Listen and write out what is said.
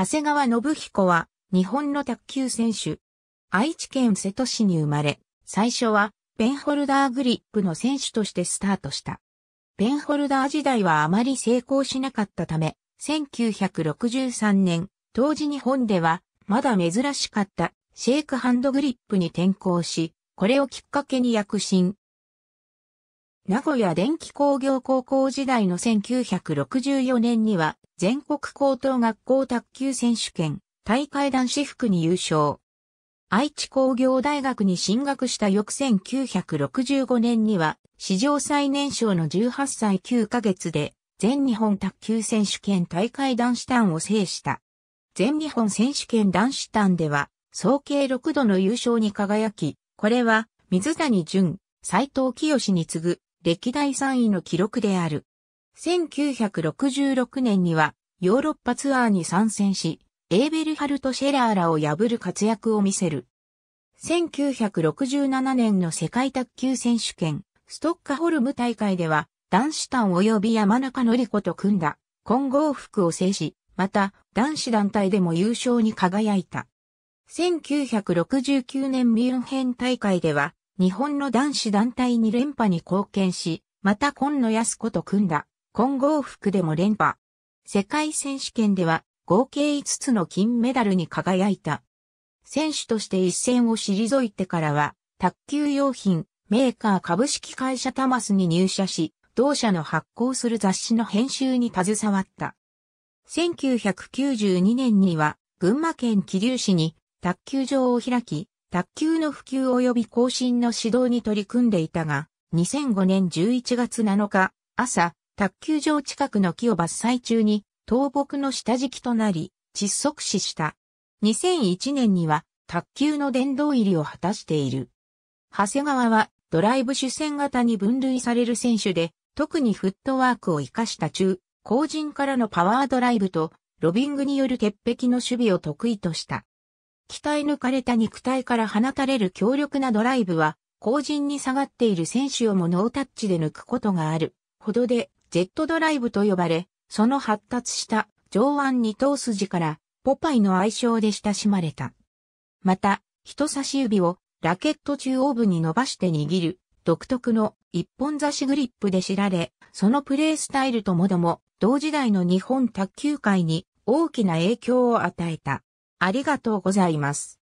長谷川信彦は、日本の卓球選手。愛知県瀬戸市に生まれ、最初は、ペンホルダーグリップの選手としてスタートした。ペンホルダー時代はあまり成功しなかったため、1963年、当時日本では、まだ珍しかったシェイクハンドグリップに転向し、これをきっかけに躍進。名古屋電気工業高校時代の1964年には全国高等学校卓球選手権大会男子服に優勝。愛知工業大学に進学した翌1965年には史上最年少の18歳9ヶ月で全日本卓球選手権大会男子団を制した。全日本選手権男子団では総計6度の優勝に輝き、これは水谷淳、斎藤清に次ぐ歴代3位の記録である。1966年にはヨーロッパツアーに参戦し、エーベルハルト・シェラーらを破る活躍を見せる。1967年の世界卓球選手権、ストッカホルム大会では、男子団及び山中のり子と組んだ、混合服を制し、また、男子団体でも優勝に輝いた。1969年ミュンヘン大会では、日本の男子団体に連覇に貢献し、また今野安子と組んだ、混合服でも連覇。世界選手権では合計5つの金メダルに輝いた。選手として一戦を退いてからは、卓球用品、メーカー株式会社タマスに入社し、同社の発行する雑誌の編集に携わった。1992年には、群馬県桐生市に卓球場を開き、卓球の普及及び更新の指導に取り組んでいたが、2005年11月7日、朝、卓球場近くの木を伐採中に倒木の下敷きとなり、窒息死した。2001年には卓球の殿堂入りを果たしている。長谷川はドライブ主戦型に分類される選手で、特にフットワークを活かした中、後陣からのパワードライブと、ロビングによる鉄壁の守備を得意とした。鍛え抜かれた肉体から放たれる強力なドライブは、後陣に下がっている選手をもノータッチで抜くことがある。ほどで、ジェットドライブと呼ばれ、その発達した上腕二頭筋からポパイの愛称で親しまれた。また、人差し指をラケット中央部に伸ばして握る独特の一本差しグリップで知られ、そのプレースタイルともども同時代の日本卓球界に大きな影響を与えた。ありがとうございます。